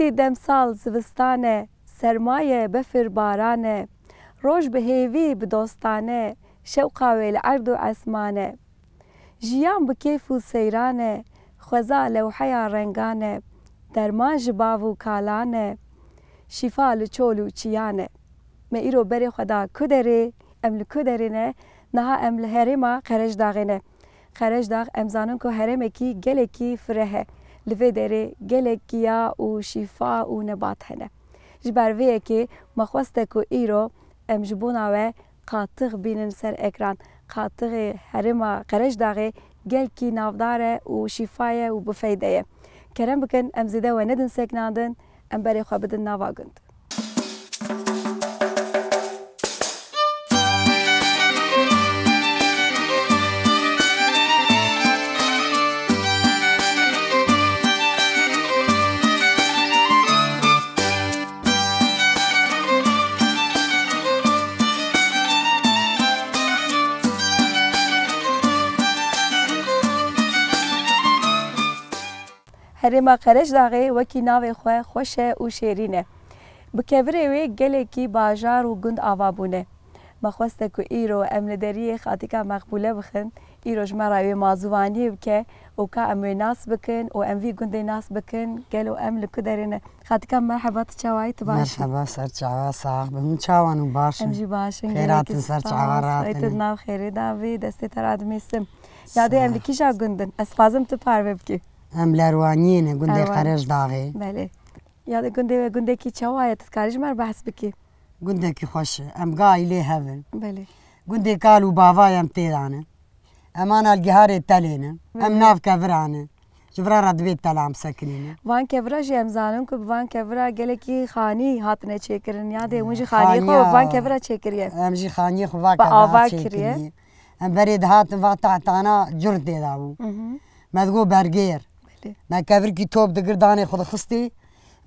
دیدی دمسال زوستانه سرمایه بفر بارانه روش به هیوی به دوستانه شوقا وی لعرض و اسمانه جیان به کیف و سیرانه خوزا لوحیا رنگانه درمان جباو و کالانه شفا لچول و چیانه ما ایرو بری خدا کدری ام لکدرینه نها ام لحرما خرج داغینه خرج داغ ام زانن که حرمه کی گله کی فره لفدره گلکیا و شفا و نبات هنه جبر ویه که مخوسته که ایرو ام جبونا و قاطق بینن سر اکران قاطق هرما قرش داغه گلکی نافداره و شفایه و بفیده کرم بکن ام زیده و ندن سکناندن ام بری خواه بدن ناواگند ریما قرش داغی وکی ناوی خو خوش او شیرینه بکوری وی گلی کی باجار و گند آوا بونه ما خواسته کو ایرو امن دری خاطیکا مقبوله روش ما جما راوی مازوانی بکه او که امو ناس بکن او ام وی گند ناس بکن و ام لکو دارینه خاطیکا مرحبا تو چاوای تو باشی مرحبا سر چاوا ساق بمون چاوان و باشم امجی باشم خیراتن سر چاوا راتن ایتو خیری داوی دستی تر آدمیسم یادی ام وی کشا گندن تو پاروی بکی ام ئەم لاروانیە گوندی داغی بله یا گوندێ گوندێکی بکی تکاریژمەر کی خوشه ام خۆشە هفن بله لێ کالو گوندێک کال تیرانه باوایم تێدانە ئەمان تلینه ام ناف کفرانه. ورانە رد بیت تلام سەکرینە وان کەڤرا ژێ که کو کفرا گله کی خانی چیکرن یاده یادێ جی خانی خو وان چکریه. ام جی خانی خوا کریە ئەم بەرێ دهاتن وا تاتانە جرد دێدا بوو مدعو برگیر. مەکەvirکی تۆپ دەگر دانێ خود خستی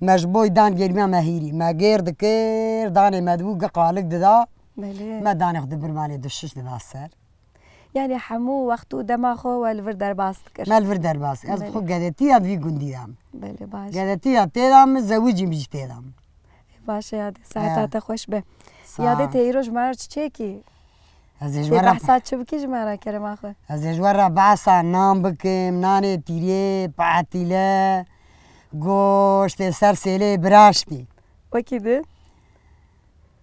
مەژبۆی دان گەرمیا مەهیری مەگەر دکر دانێ مەدبوو گە قالک ددا مە دانێ خ برمانێ دشش ددا سەر یعنی هەموو وەخت و دەماخۆوەلور دەرباس کرد مەلور دەرباس ئەس خۆ گەدەتی یادوی گوندیدام گەدەتی یا تێدام زەوجی میش تێدام باشە یاد ساعتاتە خۆش بێ یادێت ئیرۆژ مارچ چێکی از یه بحثات چه بکی جمعه کرم آخو از یه بحثا نام بکم نان تیری پاتیله گوشت سر سیلی براش بی وکی ده؟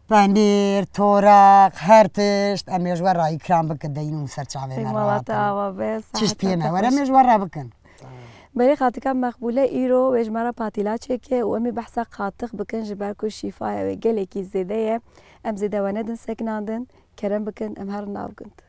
پنیر تورق هر تشت ام یه را اکرام بکن دینون سر چاوه مراتم مالات آوا بس چش پیمه ورم ام را بکن بری خاطکم مقبوله ای رو و اجمارا پاتیلا که و امی بحث خاطق بکن جبر کو شیفای و کی زیده ام زیده و ندن سکناندن كرم بكن أمهار ناوكنت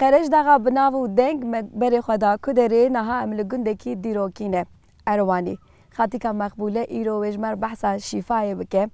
قرش دغا بناو دنگ مقبر خدا کدره نها امل گندکی دیروکینه اروانی خاطی که مقبوله ای ایرو وجمر بحثا شیفای بکه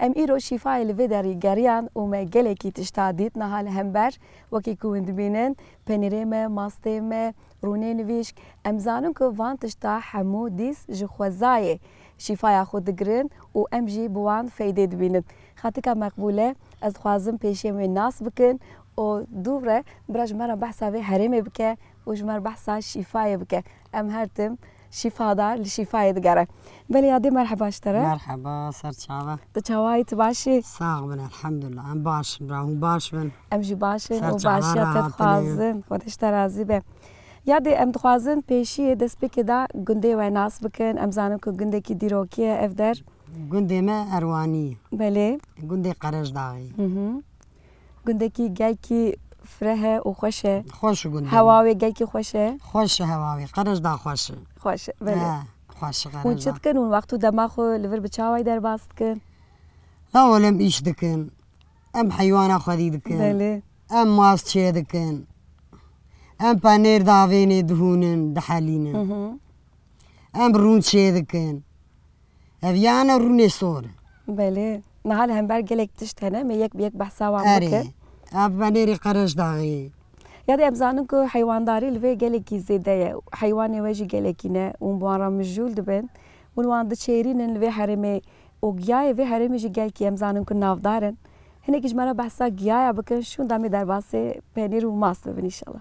ام ایرو شفای لوی داری گریان و ما گلکی تشتا دیت نها لهمبر وکی کوند بینن پنیره ما ماسته ما رونه نویشک ام زانون که وان تشتا حمو دیس جخوزایه شیفای خود گرن و ام جی بوان فیده دبینن خاطی که مقبوله از خوازم پیشیم ناس بکن او دوره براج مرا بحثا به حرمه بکه و جمر بحثا شفای بکه ام هرتم شفا دار لشفای دگره بلی یادی مرحبا شتره مرحبا سر چاوا تو چاوای تو باشی ساق من الحمد لله ام باش من راهم باش من ام جی باش من و باشی خودش ترازی به یادی ام دخوازن پیشی دست بکه دا گنده و ناس بکن ام زانو که گنده کی دیروکیه افدر گنده ما اروانی بله گنده قرش داغی گندکی گای کی فره و خوشه خوش گنده هواوی گای کی خوشه خوش هواوی قرش دا خوشه خوشه بله خوشه قرش اون چت کن اون وقت دما خو لور بچاوی در باست کن اولم ایش دکن ام حیوان خودی دکن بله ام ماست چه دکن ام پنیر داوین دهونن دحالینن ام رون چه دکن اویان رونه سور بله نهار همبر قالك تشتهنا ما ياك بياك بحثاو عمك أبنيري قرش داغي يعني أبزانك حيوان داري لفي قالك زيدايا حيواني واجي قالك هنا ومبارا مجول دبن والوان دشيرين لفي حرمي وقياي في حرمي جي قالك أبزانك نافدارن هناك جمرة بحثا قيايا بك شو دامي درباسي بانير وماس إن شاء الله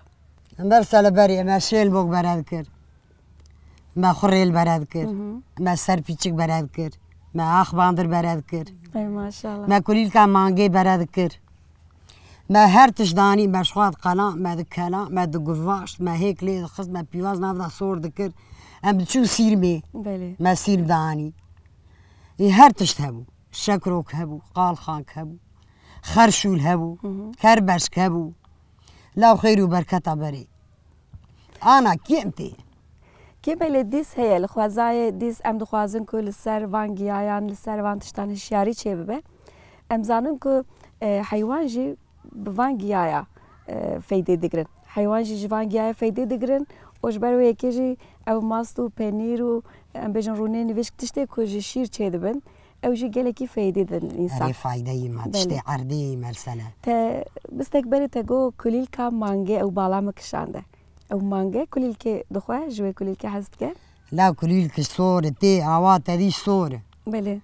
مرسى لبري ما شيل بوك برا ذكر ما خري البرا ذكر ما سربيتشك برا ذكر ما آخ باندر برد کرد ماشاءالله ما کلیل که مانگی برد کرد ما هر تشدانی ما شخواد قلان ما دکلا ما دگواشت ما هیک لید خست ما پیواز نفدا سور دکر ام چو سیر می بله ما سیر دانی ای هر تشت هبو شکروک هبو قال خان هبو خرشول هبو کربش هبو لا خیر و برکت بری آنا کیم تی. Kemelê dîs heye li xwezayê dîs em dixwazin ku li ser van giyayan li ser van tiştan hişyarî çêbibe. Em zanin ku e, heywan jî bi van giyaya e, feydê digirin. Heywan jî ji van giyaya feydê digirin û ji ber wêyekê jî ew mast û penîr û em bêjin rûnê nivêşk tiştê ku ji şîr çêdibin. ew jî gelekî feydê din însan. Rê faydeyî me tiştê erdê mersene. Te bistek berê te got kulîlka mangê ew bala me kişande. او مانجا كل الكي دخوا جوي كل الكي حزتك لا كل الكي صور تي عواتا دي صور بلى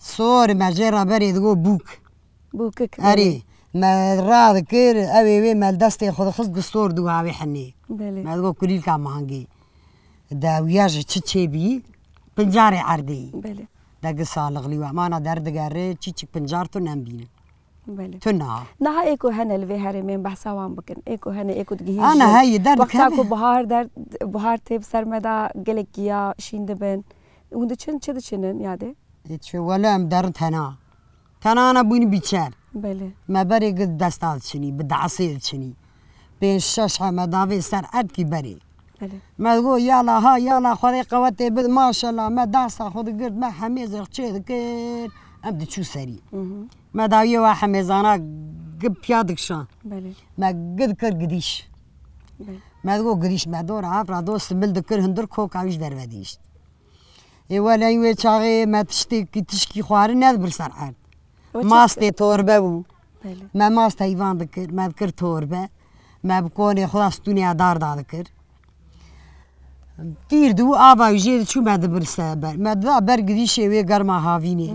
صور ما جرى بري تقول بوك بوكك اري ما راض كير ابي بي ما دستي خذ خص الصور دو هاوي حني بلى ما تقول كل الكي مانجي دا وياج تشي بنجاري عردي بلى دا قصه لغلي ما انا دار دقاري تشي بنجارتو نام بينا بله تنا نها ایکو هنه لوی هر من بحثا وان بکن ایکو هنه ایکو دگیش انا هی درد وقتا کو بهار درد بهار تیب سرمدا گلک گیا شینده بن اون چن چه چنن یاده چه ولم درد تنا تنا انا بوین بیچر بله ما بری قد دستال چنی بدعصیل چنی بين شش مدافي سر أدكي بري ما تقول يلا ها يلا خذي قوتي ما شاء الله ما داسة خذ قرد ما حميز رخشي ذكر أبدي شو سري ما داویه و میزانا گب پیادکشان بله. ما گد کر گدیش بله. ما دو گدیش ما دو رعاب را دوست مل دکر هندر کو کاویش در ودیش ای ولی ایوه چاقی ما تشتی کی تشکی نه ند بر سر عرد ماستی توربه بله. بو ما ماست ایوان دکر ما دکر توربه ما بکونه خلاص دنیا دار داده کرد دیر دو آبا چی چو مد برسه بر مد بر گدیشه وی گرما هاوینه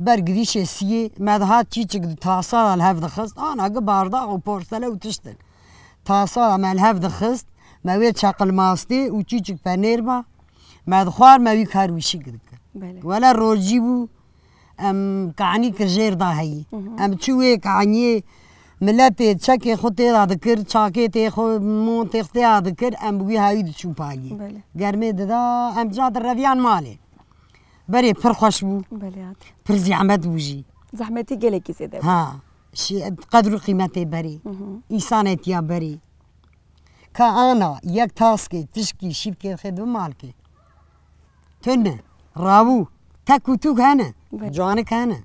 برگریش سیه مدهات چی چک تاسال الهف دخست آن اگه بارده و پرسله و تشتن تاسال من الهف دخست موی چقل ماسته و چی پنیر با مدخوار موی کارویشی که ولی روجی بو ام کعنی که جیر دا هی ام چوه کعنی ملت چکه خود تیرا دکر چاکه تی خود مون تیخ تیرا دکر ام بگوی هایی چون پاگی گرمه ددا ام جاد رویان ماله برای پڕ خۆش بوو پر جی زحمتی گلی گەلێکی سێدە ها قدر و بری، پێ ایسان ئیسانێت یا که کە یک تاسکی تشکی شیبکێ خێ مال که تونە ڕاووو تک و توک هەنە هنه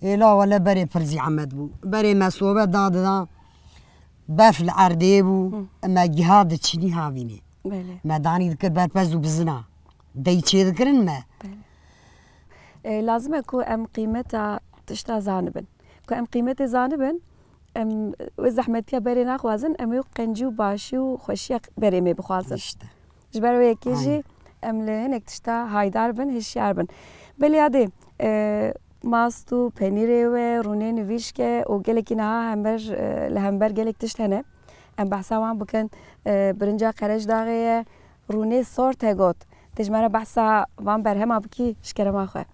ایلا ئێلاوە بری پر پرزی عمد بری مسوبه داده دا بەف لعرده بو اما ئەمە گیها دەچینی هاوینێ مدانی دکر برپز و بزنه دەیچێ e لازمە کو ئەم قیمەتە تشتا زانبن کو ئەم قیمەتی زانبن em زەحمەتیە و قەنجی و باشی و ji em tişta haydar bin hişyar bin. Beliyadê mast û penîrê we rûnê nivîşke û hember li hember gelek hene. Em behsa bikin birinca qerej daxê ye دژمره بحثا وان برهما بكي شكرا ما خوي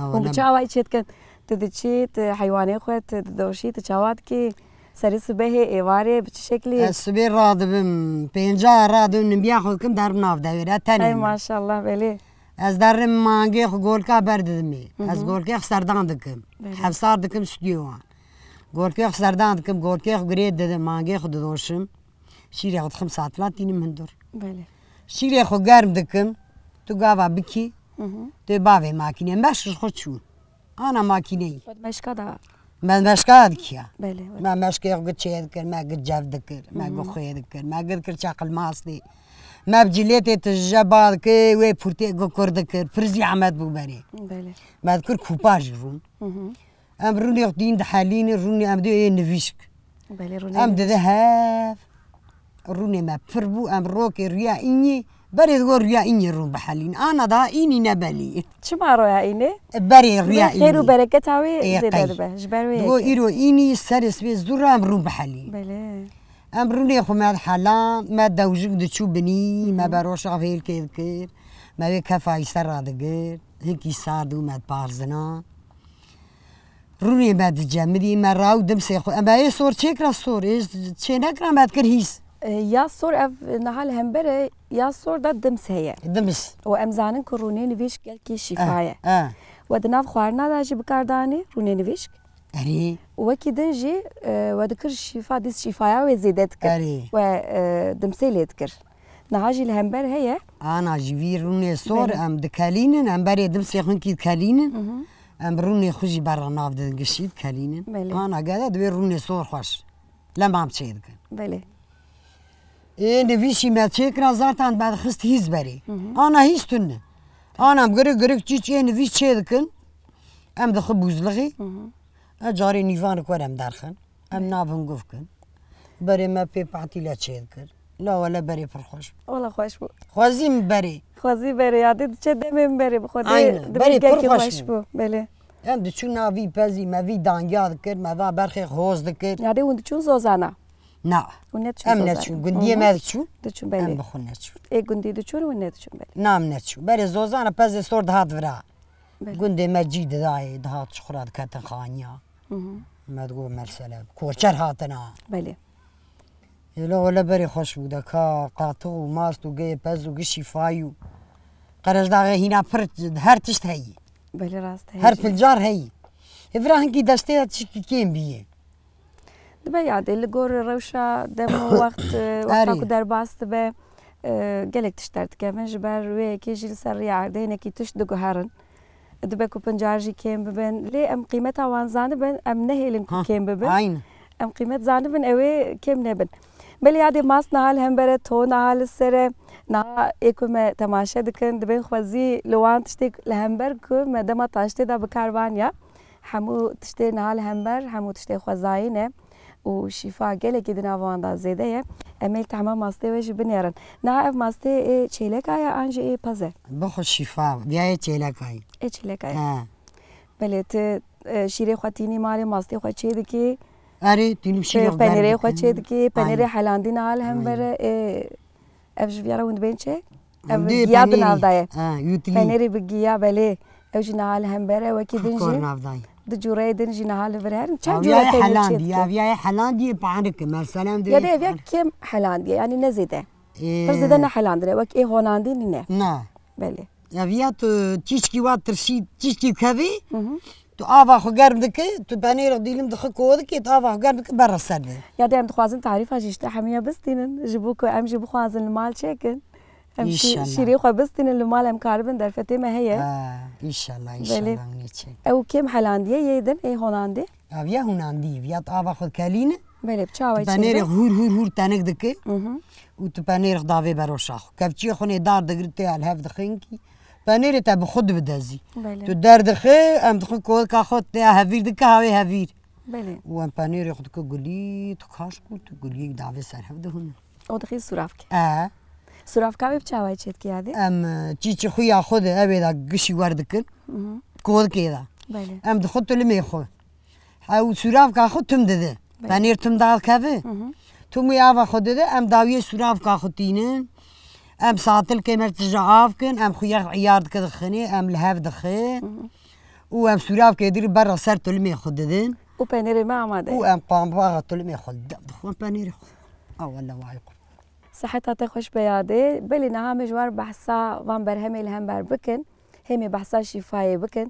وبتشاوي تشيت كان تدشيت حيواني خوي تدوشي تشاوات کی سری صبح ایواره به شکلی؟ صبح را بم پینجا راد بم نبیا کم در ناف دویره تنیم ای ماشاءالله بله از در مانگی خو گول که بردمی از گول که سردان دکم حفصار دکم ستیوان گول که سردان دکم گول که گرید دادم مانگی خو دادوشم شیری خود خم ساعت هندور بله شیرێ گرم گرم دکم تو گاوا بکی دێ باێ ماکینێ مەشش ماکینه ای ئانا دا من مەشکار کیە ما دکر گوت چێ کرد مەگر جەف دکرد مەگو خوێ دکرد مەگر کرد چاقل بجلیت مەبجلێتێ تژە باکە وی پورتی گو کرد کرد پرزی ئەمەد بوو بەرێ مەد کرد کوپاژ ام رونی اخ دین دەحالینی ڕوونی ئەم دوێ ام ئەم دەدە هف رونه ما پربو ام روکی ریا اینی بری دو ریا اینی رو بحالین آنا دا اینی نبلی چما رو اینی؟ بری ریا اینی خیرو برکت هاوی زیده به جبرو دو ایرو اینی سر سوی زور ام رو بحالین بله ام رونه خو مد حالا ما دوجو دو چوبنی ما بروش آفیل کرد کرد ما به کفای سر را دکر هنکی سادو مد پارزنا رونه مد جمدی من راو دمسی خو ام بایه سور چه کرا سور چه نکرا مد یاسۆر صور نەحال هەمبەرە یاسۆردا دەمس هەیە دمس و ئەمزانن آه، کە ڕوونێ نوێشک گەلکی شیفاایە وە دناو خواردنادا ژی بکاردانێ ڕوونێ نوێشک وەکی دنجێ وە دکرد شیفا دیست شیفایا وێ زێدەت کاری وە دمسێ لێت کرد نهاجي الهمبر هي انا آه، جيفي روني صور ام دكالينن ام بري دمسي خنكي دكالينن ام روني خوجي برا ناف دنقشي دكالينن انا آه، قاعده دوي روني صور خوش لا ما عم تشيدك بلي این ویشی متشکر از زارتان بعد خست هیز بری آنها هیز تنه آنا هم گرگ گرگ چی چی این ویش چه دکن ام دخو بوزلغی جاری نیوان کورم درخن ام نابم گف کن بری ما پی پاتی لا چه دکن لا ولا بری پر خوش ولا خوش بو خوازیم بری خوازی بری عدد چه دمیم بری بخود بری پر خوش بو بله ام دچون ناوی پزی موی دانگیاد کرد ما برخی خوز دکرد. یعنی اون دچون زوزانه نا ونات شو ام نات شو گندی مد شو دچو بله ام بخون نات شو ای گندی دچو رو نات شو بله نام نات شو بله زوزان پز استور دهات ورا گندی مجید دای دهات شخراد کت خانیا مدگو مرسله کورچر هاتنا بله یلو ولا بری خوش بوده کا قاتو و ماست و گی پز و گشی فایو قرش داغه هینا پرت هر تشت هایی بله راست هایی هر پلجار هایی ابراهیم کی دسته چی کیم بیه دبه یاد لگور روشا دم وقت آره. وقتا که به گلک تشترد که من جبر روی که جیل سر ریار دینه که تشت دگو هرن دبه که پنجارجی کم ببن لی ام قیمت آوان زانه بن ام نهیلن که کم ببن ام قیمت زانه بن اوه کم نبن بلی یاد ماست نهال هم بره تو نهال سره نا ایکو ما تماشا دکن دبن خوزی لوان تشتیک لهمبر که مدما تاشته دا بکاروانیا همو تشتی نهال همبر همو تشتی خوزاینه u shifa gelekî di navan da zêde ye em ê tema mastê ve jî binêrin niha ev mastê ê çêleka ye an jî ê pez e bixwe şîfa ya ê çêleka ye ê çêleka ye belê tu şîrê xwe tînî malê mastê xwe çê dikê erê tînî şîrê penerê xwe çê dikê penerê helandîna hal hem bere ev ji viyara hûn dibên çê ev giya di nav da ye penerê bi giya belê ew jî nahal hem bere wekî din jî د جوړې د جنهال verherin çay جوړې ته Hollandiya ya Hollandiya panik mesela de ya da ya kim Hollandiya yani ne zede فرض ده نه Hollandiya vak e Hollandi ne ne bele ya ya tu tişki va tırşi tişki kavi تو آوا خو گرم دکه تو بانی را دیلم دخه کود که تو آوا خو گرم دکه بر سر ده یا دیم دخوازن تعریف هاش اشتحامیه بستینن جبو که ام جبو خوازن المال چکن ان شاء الله شريخه بستن كاربن در فتيمة هي اه ان شاء الله ان شاء الله نيتشي او كم هولندي يدن اي هولندي اويا آه، هولندي ويا طابا خد كالينه بله بچاوي چي بنير هور هور هور تانك دك و تو بنير دافي بروشا كبچي خوني دار دغرتي على هف دخينكي بنير تا بخود بدازي تو دار دخي ام دخي كول كا خد تا هفير دك هاوي هفير بله و بنير خد كو گلي تو كاش كو تو گلي دافي سر هف دهون او دخي سوراف اه سوراافکاوی بچاوای چێت یادی ئەم چیچی خویا خۆدا ئەوێدا گشی واردکرد کۆڵ کێدا ئەم دخۆ تو خو، خۆ ئەو سوراافکا خۆ تم دەدە بەنێر تم داڵکەێ توم یاوا خۆ دەدە ئەم داویە سوراافکا خوتینن ام ساتل کەمەرتژە ئافکن ئەم خویە یاردکە دخنێ ئەم لە هەف دخێ و ئەم سوراافکە دیر بەرە سەر تو لمێ خۆ دەدن و پەنێری او ام ئەم پامباغە تو لمێ خۆ دەخۆن پنیر. ئەوە لەوای قوم صحتها تخش بیاده. بلي نعم جوار بحثا وان برهمي هم بر بكن همي بحسا شفاي بكن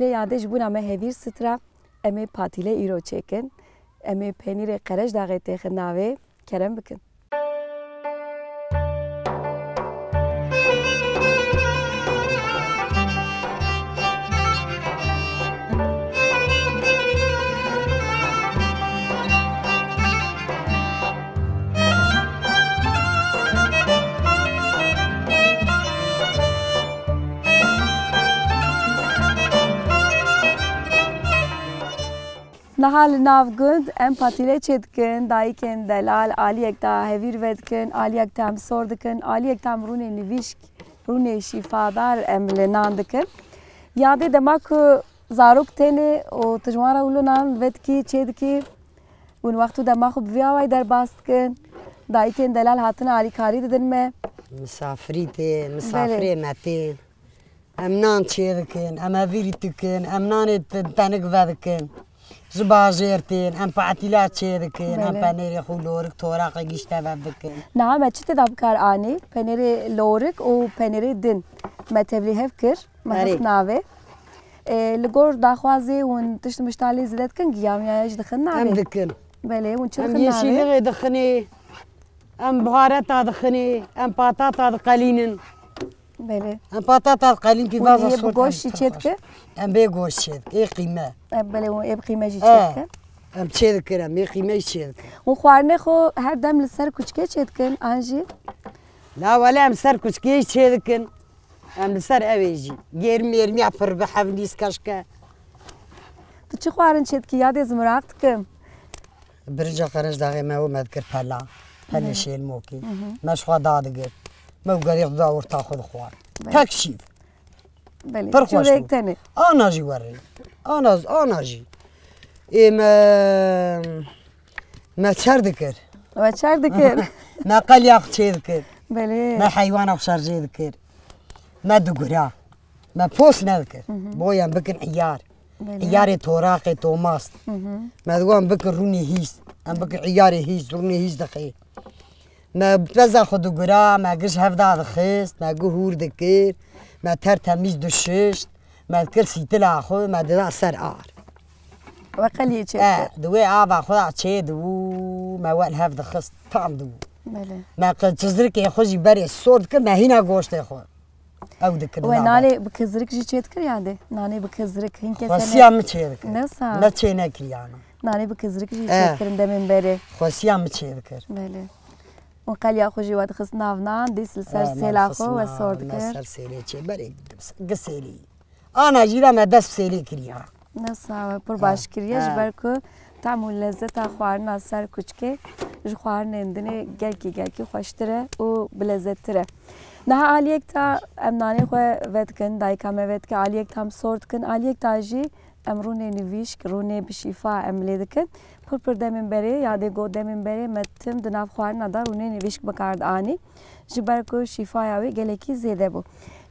لي يادي جبونا ما هذير سترا امي باتيلي ايرو تشيكن امي بينيري قرش داغي تيخناوي كرم بكن Nahal navgund empatile çetkin, dayken delal, aliyek da hevir vedkin, aliyek tam sordikin, aliyek tam rune nivişk, rune şifadar emlenandikin. Yade demek zarok teni o tecmara ulunan vedki çetki, un vaktu demek bviyavay derbastkin, dayken delal hatına alikari dedin mi? Misafirite, misafire metin. Emnan çetkin, emaviri tükin, emnan ettin, tanik vedkin. زبازيرتين ام بعتيلات شيركين ام بانيري خو توراق جشتا بابك نعم اتشتي دابكار اني بانيري لورك و بانيري دن ما تبلي هفكر ما خصناوي اه، لغور داخوازي ون تشتمش تالي زدت كان قيام يا ايش دخلنا ام دكن بلي ون شو دخلنا ام دخني ام بهارات دخني ام بطاطا دقلينن Bəli. Am patatat qalin ki vaza sokan. Bu goş çetke. Am be goş çetke, e qima. Bəli, o e qima çetke. Am çetke, am e qima çetke. O xwarne xo her dam li ser kuçke çetkin anji. La wala am ser kuçke çetkin. Am li ser eveji. Germi yermi apır bi havlis kaşka. Tu çi xwarin çetke ya de zmuraq tikim. Birca qaraj dağı ma o madkir pala. Pala şey moki. Maş xwa da digir. انا بەو أنا انا انا جي خوار ما پڕخۆشتەێ ئاناژی وەڕێ ئاناز ئاناژی ئێمە مەچەر دکرد چار دکرد نەقل یاخ چێ دکرد مە حیوانە ذكر ما دقرا ما مە نذكر بويا بكن عيار عياري توراقي توماس ما دوام بكن روني هيس أنا بكن عياري هيس روني هيس دخيل ما بزا خود گرا ما گش هفدا دخست ما گهور دکر ما تر تمیز دششت ما کل سیتلا خو ما دلا سر آر وقلی چه آه دوی آبا خدا چه دو ما وان هفدا خست طعم دو بله ما قد تزرك خوجي بري الصور دكر ما هنا غوشت يا خو او دكر ونالي بكزرك جي چه دكر يعني ناني بكزرك هين كسر خسيام چه دكر نسا نچه نكر يعني ناني بكزرك جي چه دكر اندمن بري خسيام چه دكر بله وقال يا خو جواد خصنا فنان دي سلسل سيلا خو وسورد كر سلسل سيلا چه بري قسيلي انا جيرا ما بس سيلي كريا نصا پر باش كريا جبر كو تعمو لذتا خوارنا سر كوچكي جخوارن اندني گلكي گلكي خوشتره و بلذتره نها عليك تا امناني خو ودكن دايكا ما ودكي عليك تام سورد كن عليك تا جي em rûnê nivîşk, rûnê bi şîfa em lê dikin. Pir pir demên berê ya dê got demên berê me tim di nav xwarina da rûnê nivîşk bikar anî. Ji ber ku şîfaya wê gelekî zêde bû.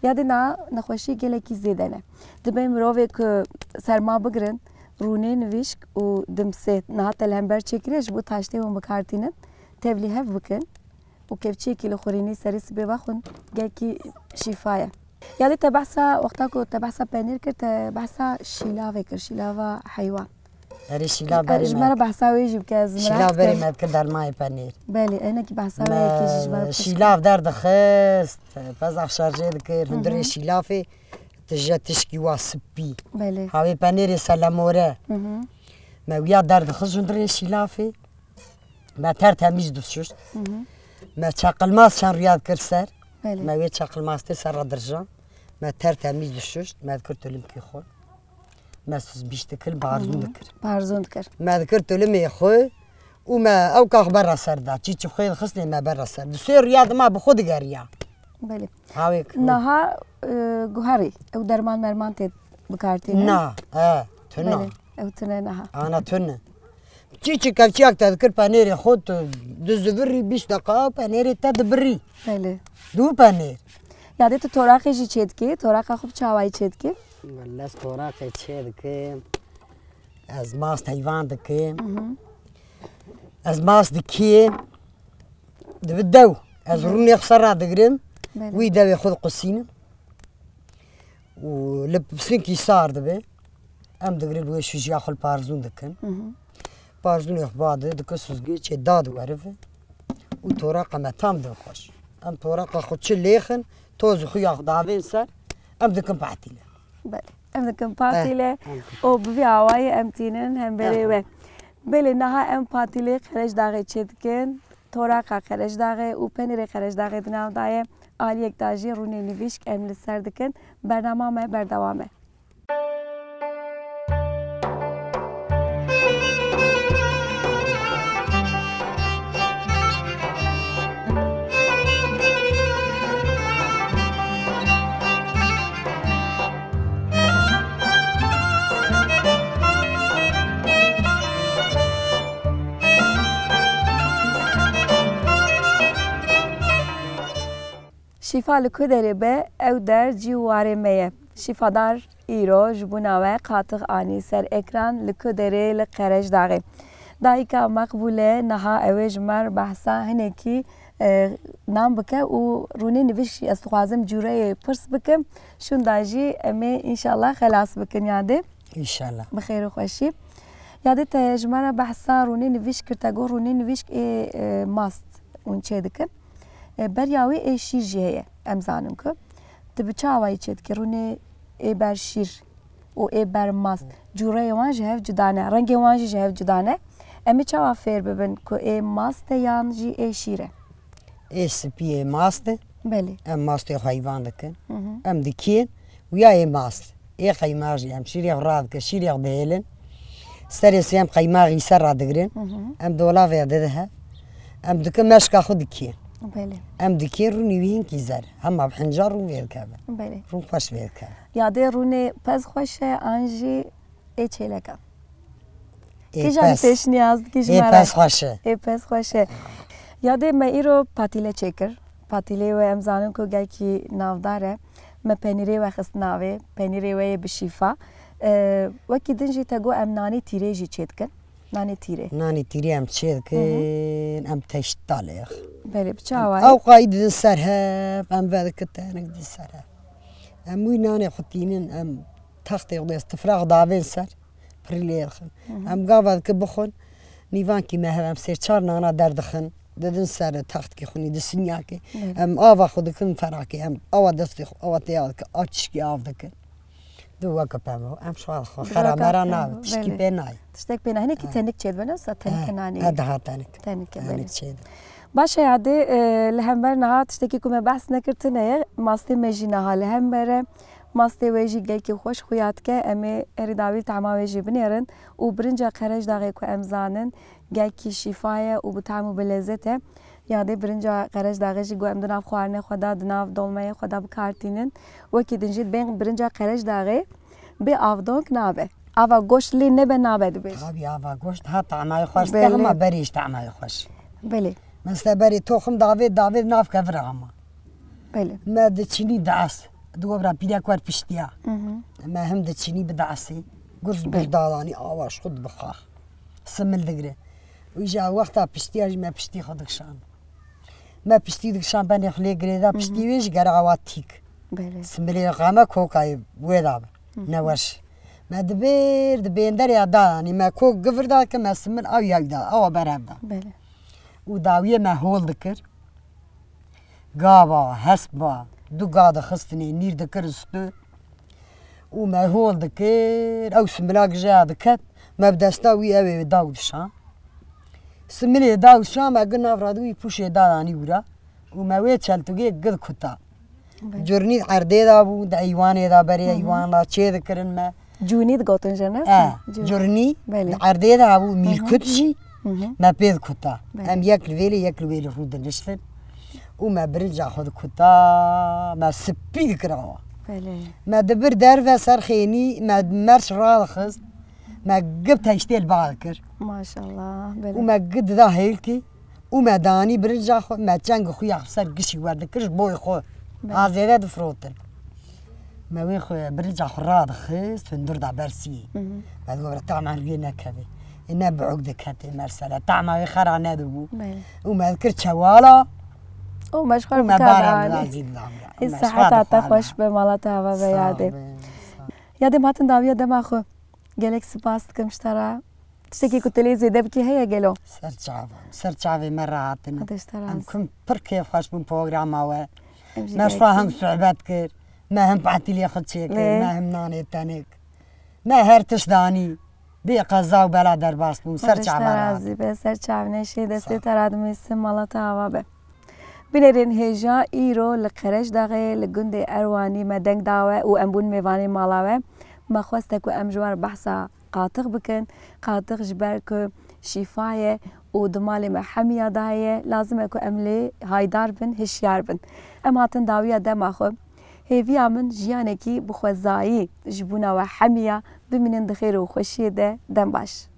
Ya dê na nexweşî gelekî zêde ne. Dibe mirovê ku serma bigirin, rûnê nivîşk û dimsê nahate lehember çêkirê ji bo taştê hûn bikartînin. Tevlî hev bikin û kevçiyekî li xurînî serê sibê ve xwin gelekî şîfaya. يعني تا بحثا وقتا كنت بحثا بانير كنت بحثا شيلافة كر شيلافة حيوان هري شيلا بري جمرة بحساوي ويجي بكاز شيلا بري ما كنت دار ماي بانير بالي انا كي بحساوي كي جمرة شيلا دار دخست بازع شارجي كير هندري شيلافي تجا تشكي واسبي بالي هاوي بانير سلامورا ما ويا دار دخست هندري شيلافي ما تار تميز دوشوش ما تشاقل ما سان رياض كرسر Bəli. Mən vəc çaxılmasını sarradırıram. Mən tərtəmiz düşür, məzkür tölüm ki xor. Mən süz bişdikir, barzun dikir. Barzun dikir. Məzkür tölüm xor. وما اوقع برا سردا تيجي خيل خصني ما برا سردا سير رياض ما بخود قريا بلي هاويك نها جوهري او درمان مرمان تي بكارتي نا اه تنا او تنا نها انا تنا Çiçi kavçak da kır paneri xod düz birri biş dakika paneri ta birri. Hele. Du paner. Ya de tu torakı jı çedki, toraka xub çavayı çedki. Vallahi torakı çedki. Az mas hayvan dike. Az mas dike. De daw. Az runi xsara digrim. Wi daw xod qusina. و لبسين كي صار دبي ام دغري بوي شجي اخو البارزون دكن پارزنوخ باده دکه سوزگی چه داد ورفه و توراق ما تام دن خوش ام توراق خود چه لیخن توز خو یاخ داوین سر ام دکم پاتیله بله ام دکم پاتیله او بی هوای ام تینن هم بری و بله نها ام پاتیله خرج داغه چد کن توراق خرج داغه او پنیر خرج داغه دنام دایه آلیک داجی رونی نویشک ام لسر دکن برنامه ما بردوامه شیفا لکو دری به او در جی واره میه شیفا دار ایرو جبوناوه قاطق آنی سر اکران لکو دری لقرش داغی دایکا مقبوله نها اوه جمر بحثا هنکی نام بکه و رونه نویش از خوازم جوره پرس بکم شون داجی امه انشالله خلاص بکن یاده انشالله بخیر و خوشی یاده تا جمره بحثا رونه نویش کرتا گو رونه نویش ماست اون چه دکن E, berya wê ê şîr jî heye em zanim ki di bi çavayî çêdikirûnê ê ber şîr û ê ber mast cureyê wan ji hev cuda ne rengê wan jî ji hev cuda ne em ê çawa fêr bibin ku ê mast e yan jî ê şîr e ê spiyê mast e belê em mastê xeyvan dikin mhm. em dikiyên wiya ê mast ê xeyma jî em şîrê ra dike şîrê dihêlin serê sê em xeyma xîser ra digirin mhm. em dolava didihe em dikin meşka xwe dikiyên بله ام دکی رو نیوین کیزر هم اب حنجار رو ویل کبه بله رو خوش ویل کبه یاده رونه پس خوشه آنجی ای چیلکم کیجان پیش نیاز کیج مرا ای پس خوشه ای پس خوشه یاده ما ای رو پاتیله چکر پاتیله و امزانم که کی نافداره ما پنیره و خست ناوه پنیری و بشیفا وکی دنجی تگو امنانی تیره جی نانی تیره نانی تیره ام چید کن ام تشت طالق بله بچه آوائی او قاید دن سر هف ام وید کتانک دن سر هف ام وی نانی خطینین ام تخت یقدی استفراغ داوین سر پریلی دخن ام گاواد که بخون نیوان کی مهب ام سر چار نانا در دخن ددن سر تخت کی خونی دسنیا کی ام آوا خود کن فراکی ام آوا دستی آوا تیاد که آتش کی آف دکن دو وەکە پەمە ئەم شوال خۆ خەرامەرە ناوە تشتی پێ نای تشتێک پێ نهێنێکی تەنێک چێت بەنە سا تەنکەنانی داهاتانێک تەنێک چێت باشە یادێ لە هەمبەر نەها تشتێکی کومە بەس نەکردنەیە ماستی مێژی نەها لە هەمبەرە ماستê wê jî gelkî xweş xuyatke em ê erêdawî tema wê jî binêrin û birinca qerej daxê ku em zanin gelkî şîfaye û bi tam û bi lezzet e یادی برنجا قرش جی گویم دناف خوانه خدا دناف دلمه خدا بکارتینن و دنجید بین برنجا قرش داغه به آفدونک نابه آوا گوشت لی نبه نابه دو بیش آبی آوا گوشت ها تعمای خوش بله. همه بریش تعمای خوش بله مثل بری توخم داوی داوید ناف کفره همه بله ما دچینی دعس دو برا پیدا کار پشتیا مهم هم دچینی بدعسی گرز بله. بردالانی آواش خود بخواه سمل دگره ویجا وقتا پشتیاش ما پشتی خودکشان ما پشتی دک شامپانی خلی گریدا پشتی ویش گرعوات تیک بله سمری غما کوکای ویدا نوش ما دبیر دبیندر یا دا یعنی ما کوک گفر دا که ما سمر او یک دا او برام دا بله و داویه ما هول دکر گاوا هسبا دو گادا خستنی نیر دکر استو و ما هول دکر او سملاک جا دکت ما بدستا وی اوی داو بشان Simirê da û şama gir navradûyî pûşê dadanî wira û me wê çeltûgê gil kuta. Curnî erdê da bû di eywanê da berê eywan da çê dikirin me. Cûnî digotin jê ne? Curnî erdê da bû mîrkut jî me pê dikuta. Em yek li vêlê yek li wê li xû diniştin û me birca xwe dikuta me spî dikirawa. Me dibir derve serxênî me merç radixist ما جبت هشتيل باكر ما شاء الله بلد. وما قد ذا هيلكي وما داني برجع خو ما تشانق خويا خسر قشي ورد كرش بوي خو هازيرا دفروتن ما وين خو برجع خو خراد خيس فندور دا برسي بعد قبل طعم لقينا كذي إنا بعقد كاتي مرسلة طعم يخرع نادو وما ذكر شوالا وما شخور بكارا إسا حتى تخوش بمالتها بابا يادي يادي ما تنداوية دماغ قالک سباستک مشتری تشتکی کنت لی زیدا بکی هیا گلو سرچاوی سرچاوی مرات هم کم پرکی فاش پروگرام پروگرام و ما هم صعوبات کرد. ما هم بعتی لی خد ما هم نانی تانیک ما تش دانی بی قزا و بلا در بو سرچاوی رازی به سرچاوی نشی دستی تراد میسم مالاتا هوا به بنرین هیجا ایرو لقرش داغه لگند اروانی مدنگ داوه و امبون میوانی مالاوه ما خواستك وامجوار بحثة قاطق بكن قاطغ جبرك شفاية ودمالي ما حمية داية لازم اكو املي هايدار بن هشيار بن اما هاتن داوية دا ما خو هيفيا من جيانكي بخوزايي جبونا وحمية بمنين دخير وخشية دا دم باش